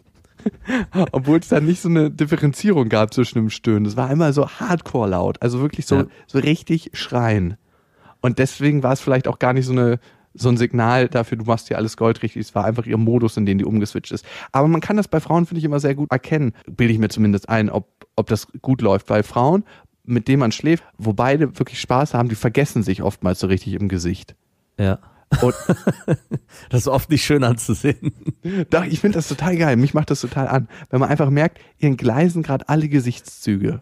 [LAUGHS] Obwohl es da nicht so eine Differenzierung gab zwischen dem Stöhnen. Das war immer so hardcore laut, also wirklich so, ja. so richtig schreien. Und deswegen war es vielleicht auch gar nicht so eine so ein Signal dafür, du machst hier alles goldrichtig. Es war einfach ihr Modus, in den die umgeswitcht ist. Aber man kann das bei Frauen, finde ich, immer sehr gut erkennen. Bilde ich mir zumindest ein, ob, ob das gut läuft. Weil Frauen, mit denen man schläft, wo beide wirklich Spaß haben, die vergessen sich oftmals so richtig im Gesicht. Ja. Und [LAUGHS] das ist oft nicht schön anzusehen. Doch, ich finde das total geil. Mich macht das total an. Wenn man einfach merkt, ihren gleisen gerade alle Gesichtszüge.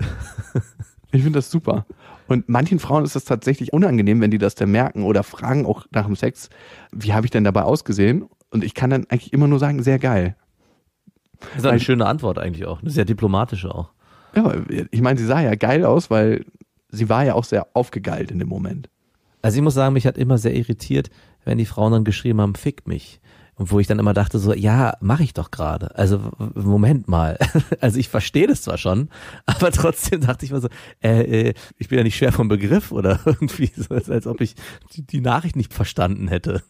Ich finde das super. Und manchen Frauen ist das tatsächlich unangenehm, wenn die das dann merken oder fragen auch nach dem Sex, wie habe ich denn dabei ausgesehen? Und ich kann dann eigentlich immer nur sagen, sehr geil. Das ist eine weil, schöne Antwort eigentlich auch, eine sehr diplomatische auch. Ja, ich meine, sie sah ja geil aus, weil sie war ja auch sehr aufgegeilt in dem Moment. Also ich muss sagen, mich hat immer sehr irritiert, wenn die Frauen dann geschrieben haben, fick mich. Und wo ich dann immer dachte, so, ja, mache ich doch gerade. Also, Moment mal. [LAUGHS] Also ich verstehe das zwar schon, aber trotzdem dachte ich mir so, äh, äh, ich bin ja nicht schwer vom Begriff oder [LAUGHS] irgendwie, so, als ob ich die, die Nachricht nicht verstanden hätte.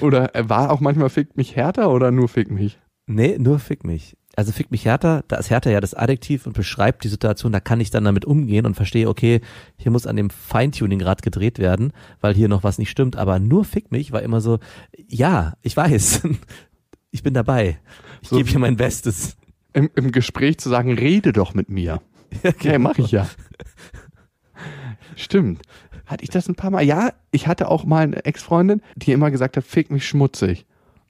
Oder äh, war auch manchmal Fick mich härter oder nur Fick mich? Nee, nur Fick mich also fick mich Hertha, da ist Hertha ja das Adjektiv und beschreibt die Situation, da kann ich dann damit umgehen und verstehe, okay, hier muss an dem Feintuning-Rad gedreht werden, weil hier noch was nicht stimmt, aber nur fick mich war immer so, ja, ich weiß, [LAUGHS] ich bin dabei, ich so gebe hier mein Bestes. Im, Im, Gespräch zu sagen, rede doch mit mir. [LAUGHS] Ja, genau. ja mache ich ja. Stimmt. Hatte ich das ein paar Mal? Ja, ich hatte auch mal eine Ex-Freundin, die immer gesagt hat, fick mich schmutzig.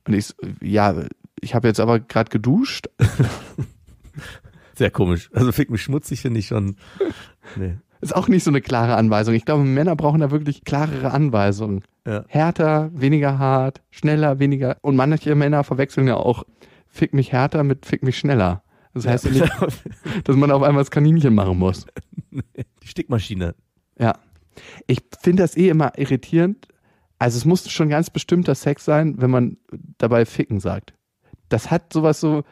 Und ich, ja, ich habe jetzt aber gerade geduscht. [LAUGHS] Sehr komisch. Also fick mich schmutzig finde ich schon. [LAUGHS] Nee. Ist auch nicht so eine klare Anweisung. Ich glaube, Männer brauchen da wirklich klarere Anweisungen. Ja. Härter, weniger hart, schneller, weniger. Und manche Männer verwechseln ja auch fick mich härter mit fick mich schneller. Das heißt ja, nicht, [LAUGHS] dass man auf einmal das Kaninchen machen muss. Die Stickmaschine. Ja. Ich finde das eh immer irritierend. Also es muss schon ganz bestimmter Sex sein, wenn man dabei ficken sagt das hat sowas so,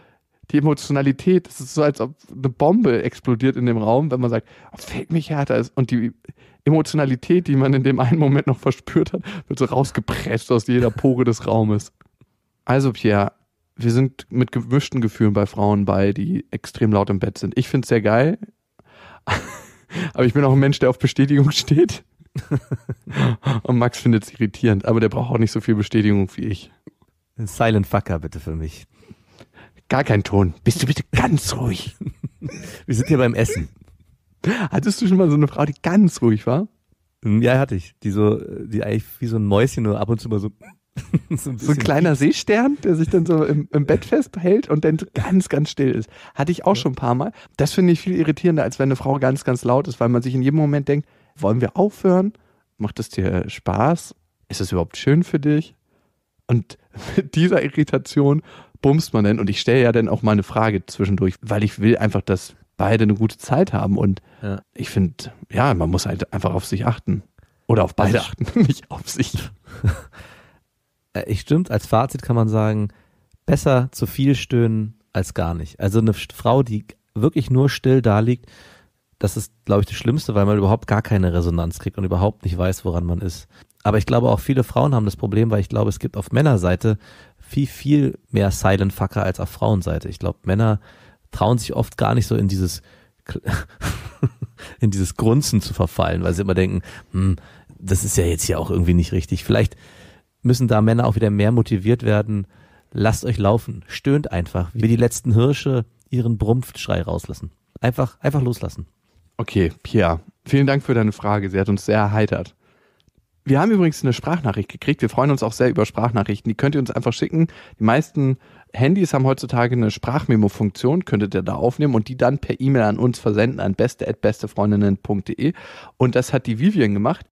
die Emotionalität, es ist so, als ob eine Bombe explodiert in dem Raum, wenn man sagt, oh, fick mich härter Und die Emotionalität, die man in dem einen Moment noch verspürt hat, wird so rausgepresst aus jeder Pore des Raumes. Also, Pierre, wir sind mit gemischten Gefühlen bei Frauen bei, die extrem laut im Bett sind. Ich finde es sehr geil. [LAUGHS] Aber ich bin auch ein Mensch, der auf Bestätigung steht. [LAUGHS] Und Max findet es irritierend, aber der braucht auch nicht so viel Bestätigung wie ich. Silent Fucker bitte für mich. Gar kein Ton. Bist du bitte ganz ruhig. [LAUGHS] Wir sind hier beim Essen. Hattest du schon mal so eine Frau, die ganz ruhig war? Hm, ja, hatte ich. Die so, die eigentlich wie so ein Mäuschen nur ab und zu mal so. [LAUGHS] so, ein, so ein kleiner Seestern, der sich dann so im, im Bett festhält und dann ganz, ganz still ist. Hatte ich auch schon ein paar Mal. Das finde ich viel irritierender, als wenn eine Frau ganz, ganz laut ist, weil man sich in jedem Moment denkt, wollen wir aufhören? Macht es dir Spaß? Ist es überhaupt schön für dich? Und mit dieser Irritation bumst man denn? Und ich stelle ja dann auch mal eine Frage zwischendurch, weil ich will einfach, dass beide eine gute Zeit haben. Und ja. ich finde, ja, man muss halt einfach auf sich achten. Oder auf beide also, achten, [LAUGHS] nicht auf sich. [LAUGHS] Äh, ich stimmt, als Fazit kann man sagen, besser zu viel stöhnen als gar nicht. Also eine Frau, die wirklich nur still da liegt, das ist, glaube ich, das Schlimmste, weil man überhaupt gar keine Resonanz kriegt und überhaupt nicht weiß, woran man ist. Aber ich glaube auch viele Frauen haben das Problem, weil ich glaube, es gibt auf Männerseite viel, viel mehr Silent Fucker als auf Frauenseite. Ich glaube, Männer trauen sich oft gar nicht so in dieses [LAUGHS] in dieses Grunzen zu verfallen, weil sie immer denken, hm, das ist ja jetzt hier auch irgendwie nicht richtig. Vielleicht müssen da Männer auch wieder mehr motiviert werden. Lasst euch laufen, stöhnt einfach, wie die letzten Hirsche ihren Brumpfschrei rauslassen. Einfach, einfach loslassen. Okay, Pia, vielen Dank für deine Frage. Sie hat uns sehr erheitert. Wir haben übrigens eine Sprachnachricht gekriegt. Wir freuen uns auch sehr über Sprachnachrichten. Die könnt ihr uns einfach schicken. Die meisten Handys haben heutzutage eine Sprachmemo-Funktion, könntet ihr da aufnehmen und die dann per E-Mail an uns versenden an beste@bestefreundinnen.de und das hat die Vivian gemacht.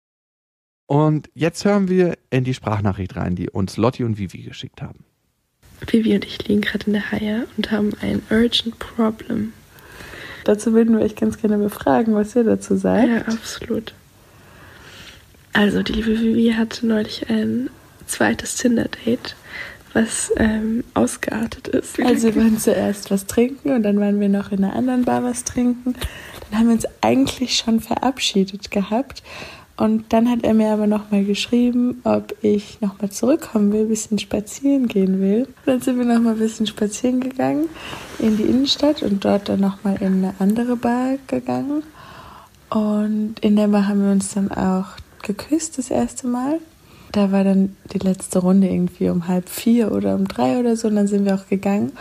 Und jetzt hören wir in die Sprachnachricht rein, die uns Lotti und Vivi geschickt haben. Vivi und ich liegen gerade in der Haie und haben ein urgent problem. Dazu würden wir euch ganz gerne befragen, was ihr dazu sagt. Ja, absolut. Also, die liebe Vivi hatte neulich ein zweites Tinder-Date, was ähm, ausgeartet ist. Also, wir waren zuerst was trinken und dann waren wir noch in einer anderen Bar was trinken. Dann haben wir uns eigentlich schon verabschiedet gehabt. Und dann hat er mir aber nochmal geschrieben, ob ich nochmal zurückkommen will, ein bisschen spazieren gehen will. dann sind wir nochmal ein bisschen spazieren gegangen in die Innenstadt und dort dann nochmal in eine andere Bar gegangen. Und in der Bar haben wir uns dann auch geküsst das erste Mal. Da war dann die letzte Runde irgendwie um halb vier oder um drei oder so und dann sind wir auch gegangen.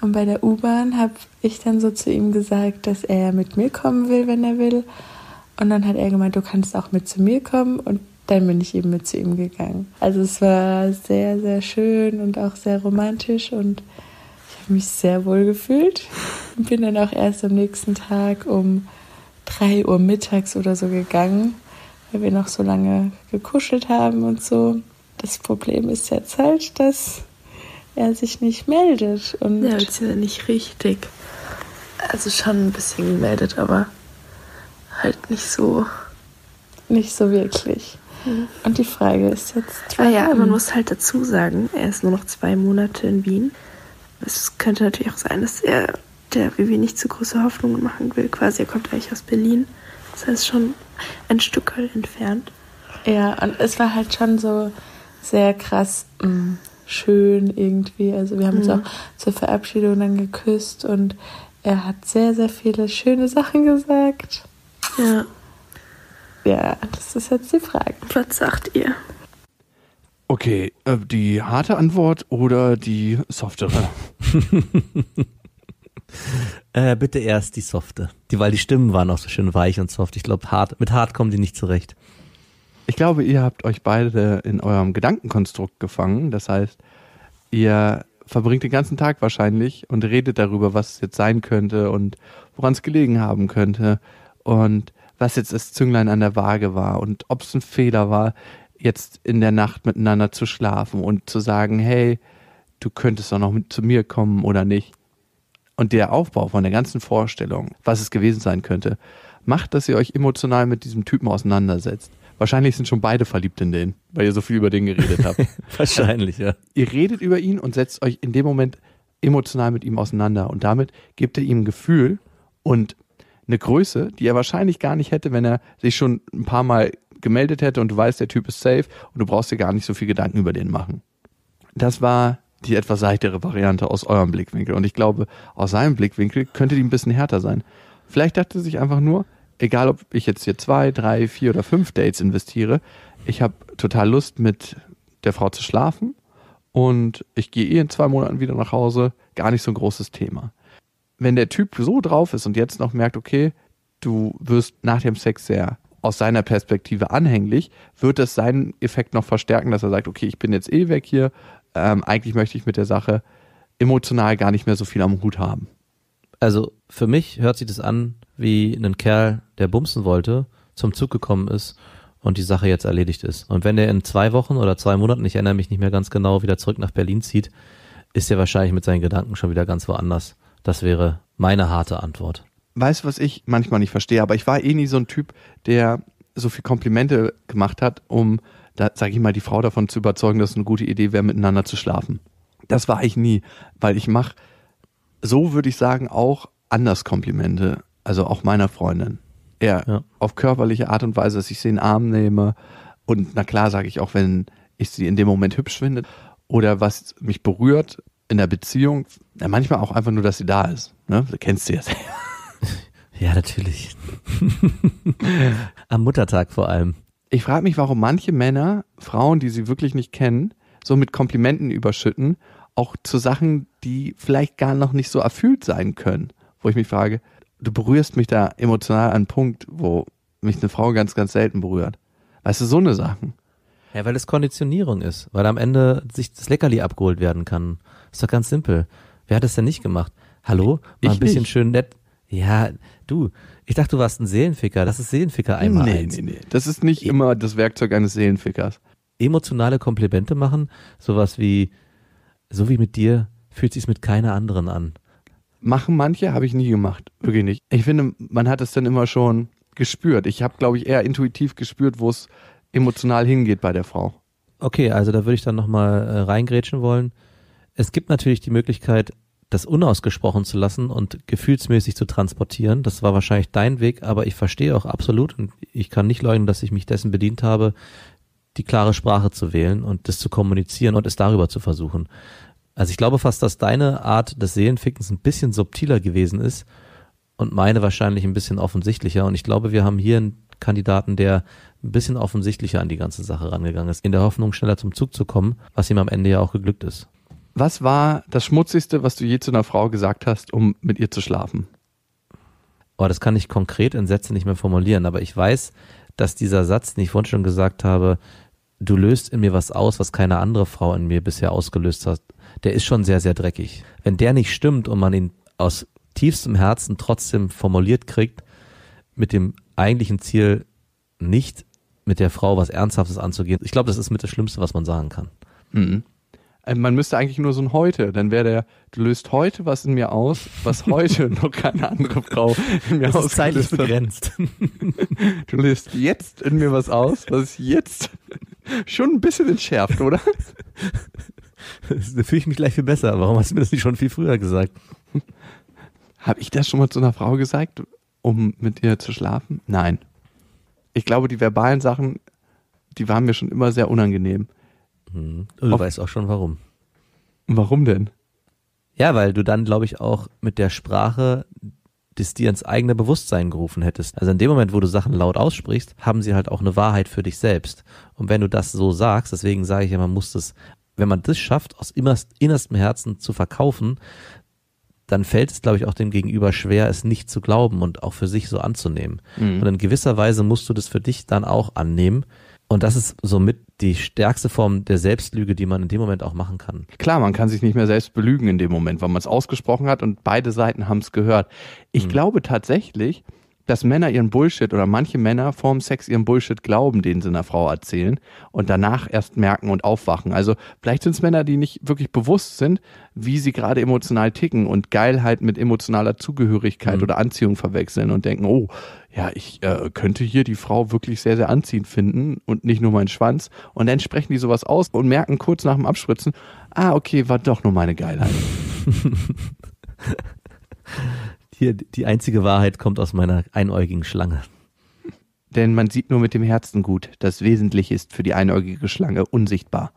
Und bei der U-Bahn habe ich dann so zu ihm gesagt, dass er mit mir kommen will, wenn er will. Und dann hat er gemeint, du kannst auch mit zu mir kommen. Und dann bin ich eben mit zu ihm gegangen. Also es war sehr, sehr schön und auch sehr romantisch und ich habe mich sehr wohl gefühlt. Und bin dann auch erst am nächsten Tag um drei Uhr mittags oder so gegangen weil wir noch so lange gekuschelt haben und so. Das Problem ist jetzt halt, dass er sich nicht meldet. Und ja, beziehungsweise nicht richtig. Also schon ein bisschen gemeldet, aber halt nicht so. Nicht so wirklich. Mhm. Und die Frage ist jetzt. Ah ja, man muss halt dazu sagen, er ist nur noch zwei Monate in Wien. Es könnte natürlich auch sein, dass er der Vivi nicht zu große Hoffnungen machen will. Quasi, er kommt eigentlich aus Berlin das ist schon ein Stück entfernt. Ja, und es war halt schon so sehr krass mm, schön irgendwie. Also wir haben mhm. uns auch zur Verabschiedung dann geküsst und er hat sehr, sehr viele schöne Sachen gesagt. Ja. Ja, das ist jetzt die Frage. Was sagt ihr? Okay, äh, die harte Antwort oder die softere? [LAUGHS] äh, bitte erst die softe. Die, weil die Stimmen waren auch so schön weich und soft. Ich glaube, hart, mit hart kommen die nicht zurecht. Ich glaube, ihr habt euch beide in eurem Gedankenkonstrukt gefangen. Das heißt, ihr verbringt den ganzen Tag wahrscheinlich und redet darüber, was es jetzt sein könnte und woran es gelegen haben könnte und was jetzt das Zünglein an der Waage war und ob es ein Fehler war, jetzt in der Nacht miteinander zu schlafen und zu sagen, hey, du könntest doch noch zu mir kommen oder nicht und der Aufbau von der ganzen Vorstellung, was es gewesen sein könnte, macht, dass ihr euch emotional mit diesem Typen auseinandersetzt. Wahrscheinlich sind schon beide verliebt in den, weil ihr so viel über den geredet habt. [LAUGHS] Wahrscheinlich, ja. Ihr redet über ihn und setzt euch in dem Moment emotional mit ihm auseinander und damit gibt ihr ihm ein Gefühl und eine Größe, die er wahrscheinlich gar nicht hätte, wenn er sich schon ein paar Mal gemeldet hätte und du weißt, der Typ ist safe und du brauchst dir gar nicht so viel Gedanken über den machen. Das war die etwas seichtere Variante aus eurem Blickwinkel. Und ich glaube, aus seinem Blickwinkel könnte die ein bisschen härter sein. Vielleicht dachte sich einfach nur, egal ob ich jetzt hier zwei, drei, vier oder fünf Dates investiere, ich habe total Lust, mit der Frau zu schlafen und ich gehe eh in zwei Monaten wieder nach Hause. Gar nicht so ein großes Thema. Wenn der Typ so drauf ist und jetzt noch merkt, okay, du wirst nach dem Sex sehr aus seiner Perspektive anhänglich, wird das seinen Effekt noch verstärken, dass er sagt, okay, ich bin jetzt eh weg hier, ähm, eigentlich möchte ich mit der Sache emotional gar nicht mehr so viel am Hut haben. Also für mich hört sich das an wie ein Kerl, der bumsen wollte, zum Zug gekommen ist und die Sache jetzt erledigt ist. Und wenn er in zwei Wochen oder zwei Monaten, ich erinnere mich nicht mehr ganz genau, wieder zurück nach Berlin zieht, ist er wahrscheinlich mit seinen Gedanken schon wieder ganz woanders. Das wäre meine harte Antwort. Weißt du, was ich manchmal nicht verstehe? Aber ich war eh nie so ein Typ, der so viel Komplimente gemacht hat, um da sage ich mal, die Frau davon zu überzeugen, dass es eine gute Idee wäre, miteinander zu schlafen. Das war ich nie, weil ich mache, so würde ich sagen, auch anders Komplimente, also auch meiner Freundin. Eher ja. auf körperliche Art und Weise, dass ich sie in den Arm nehme. Und na klar sage ich auch, wenn ich sie in dem Moment hübsch finde oder was mich berührt in der Beziehung, ja, manchmal auch einfach nur, dass sie da ist. Ne? Du kennst sie ja selber. [LAUGHS] Ja, natürlich. [LAUGHS] Am Muttertag vor allem ich frage mich, warum manche Männer Frauen, die sie wirklich nicht kennen, so mit Komplimenten überschütten, auch zu Sachen, die vielleicht gar noch nicht so erfüllt sein können. Wo ich mich frage, du berührst mich da emotional an einen Punkt, wo mich eine Frau ganz, ganz selten berührt. Weißt du, so eine Sachen. Ja, weil es Konditionierung ist, weil am Ende sich das Leckerli abgeholt werden kann. Ist doch ganz simpel. Wer hat das denn nicht gemacht? Hallo, mal ich ein bisschen nicht. schön nett, ja, du, ich dachte, du warst ein Seelenficker. Das ist Seelenficker einmal nee, eins. Nee, nee, Das ist nicht e immer das Werkzeug eines Seelenfickers. Emotionale Komplimente machen, sowas wie, so wie mit dir fühlt sich's mit keiner anderen an. Machen manche, habe ich nie gemacht. Wirklich nicht. Ich finde, man hat es dann immer schon gespürt. Ich habe, glaube ich, eher intuitiv gespürt, wo es emotional hingeht bei der Frau. Okay, also da würde ich dann nochmal äh, reingrätschen wollen. Es gibt natürlich die Möglichkeit, das unausgesprochen zu lassen und gefühlsmäßig zu transportieren. Das war wahrscheinlich dein Weg, aber ich verstehe auch absolut und ich kann nicht leugnen, dass ich mich dessen bedient habe, die klare Sprache zu wählen und das zu kommunizieren und es darüber zu versuchen. Also ich glaube fast, dass deine Art des Seelenfickens ein bisschen subtiler gewesen ist und meine wahrscheinlich ein bisschen offensichtlicher. Und ich glaube, wir haben hier einen Kandidaten, der ein bisschen offensichtlicher an die ganze Sache rangegangen ist, in der Hoffnung, schneller zum Zug zu kommen, was ihm am Ende ja auch geglückt ist. Was war das Schmutzigste, was du je zu einer Frau gesagt hast, um mit ihr zu schlafen? Oh, das kann ich konkret in Sätzen nicht mehr formulieren, aber ich weiß, dass dieser Satz, den ich vorhin schon gesagt habe, du löst in mir was aus, was keine andere Frau in mir bisher ausgelöst hat, der ist schon sehr, sehr dreckig. Wenn der nicht stimmt und man ihn aus tiefstem Herzen trotzdem formuliert kriegt, mit dem eigentlichen Ziel nicht mit der Frau was Ernsthaftes anzugehen, ich glaube, das ist mit das Schlimmste, was man sagen kann. Mhm. Äh, man müsste eigentlich nur so ein heute, dann wäre der, du löst heute was in mir aus, was heute [LAUGHS] noch keine andere Frau in mir das zeitlich begrenzt. du löst jetzt in mir was aus, was jetzt schon ein bisschen entschärft, oder? [LAUGHS] Da fühle ich mich gleich viel besser. Warum hast du mir das nicht schon viel früher gesagt? Habe ich das schon mal zu einer Frau gesagt, um mit ihr zu schlafen? Nein. Ich glaube, die verbalen Sachen, die waren mir schon immer sehr unangenehm. Mhm. Du Auf weißt auch schon warum. Warum denn? Ja, weil du dann, glaube ich, auch mit der Sprache das dir ins eigene Bewusstsein gerufen hättest. Also in dem Moment, wo du Sachen laut aussprichst, haben sie halt auch eine Wahrheit für dich selbst. Und wenn du das so sagst, deswegen sage ich ja, man muss das, wenn man das schafft, aus innerst, innerstem Herzen zu verkaufen, dann fällt es, glaube ich, auch dem Gegenüber schwer, es nicht zu glauben und auch für sich so anzunehmen. Mhm. Und in gewisser Weise musst du das für dich dann auch annehmen, und das ist somit die stärkste Form der Selbstlüge, die man in dem Moment auch machen kann. Klar, man kann sich nicht mehr selbst belügen in dem Moment, weil man es ausgesprochen hat und beide Seiten haben es gehört. Ich mhm. glaube tatsächlich, dass Männer ihren Bullshit oder manche Männer vorm Sex ihren Bullshit glauben, den sie einer Frau erzählen und danach erst merken und aufwachen. Also vielleicht sind es Männer, die nicht wirklich bewusst sind, wie sie gerade emotional ticken und Geilheit mit emotionaler Zugehörigkeit mhm. oder Anziehung verwechseln und denken, oh, ja, ich äh, könnte hier die Frau wirklich sehr, sehr anziehend finden und nicht nur meinen Schwanz. Und dann sprechen die sowas aus und merken kurz nach dem Abspritzen, ah, okay, war doch nur meine Geilheit. [LAUGHS] Hier, die einzige Wahrheit kommt aus meiner einäugigen Schlange. Denn man sieht nur mit dem Herzen gut. Das Wesentliche ist für die einäugige Schlange unsichtbar.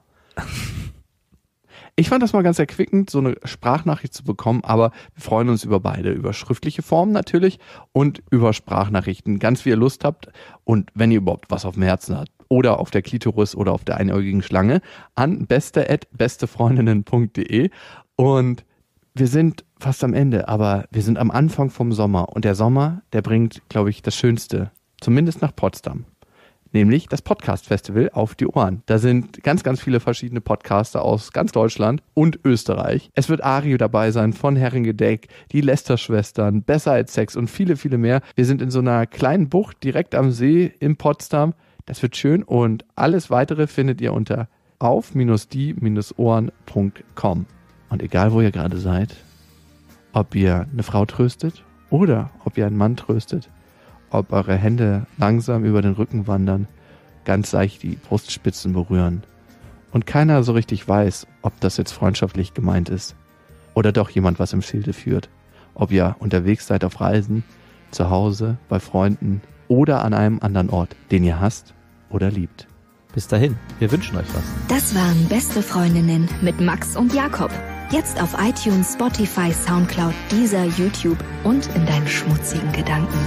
Ich fand das mal ganz erquickend, so eine Sprachnachricht zu bekommen, aber wir freuen uns über beide, über schriftliche Formen natürlich und über Sprachnachrichten. Ganz wie ihr Lust habt und wenn ihr überhaupt was auf dem Herzen habt oder auf der Klitoris oder auf der einäugigen Schlange an beste@bestefreundinnen.de und wir sind fast am Ende, aber wir sind am Anfang vom Sommer und der Sommer, der bringt, glaube ich, das Schönste, zumindest nach Potsdam. Nämlich das Podcast Festival auf die Ohren. Da sind ganz, ganz viele verschiedene Podcaster aus ganz Deutschland und Österreich. Es wird Ario dabei sein von Herringedeck, die Lester-Schwestern, Besser als Sex und viele, viele mehr. Wir sind in so einer kleinen Bucht direkt am See in Potsdam. Das wird schön und alles weitere findet ihr unter auf-die-ohren.com. Und egal, wo ihr gerade seid, ob ihr eine Frau tröstet oder ob ihr einen Mann tröstet, ob eure Hände langsam über den Rücken wandern, ganz leicht die Brustspitzen berühren und keiner so richtig weiß, ob das jetzt freundschaftlich gemeint ist oder doch jemand was im Schilde führt, ob ihr unterwegs seid auf Reisen, zu Hause, bei Freunden oder an einem anderen Ort, den ihr hasst oder liebt. Bis dahin, wir wünschen euch was. Das waren Beste Freundinnen mit Max und Jakob. Jetzt auf iTunes, Spotify, Soundcloud, Deezer, YouTube und in deinen schmutzigen Gedanken.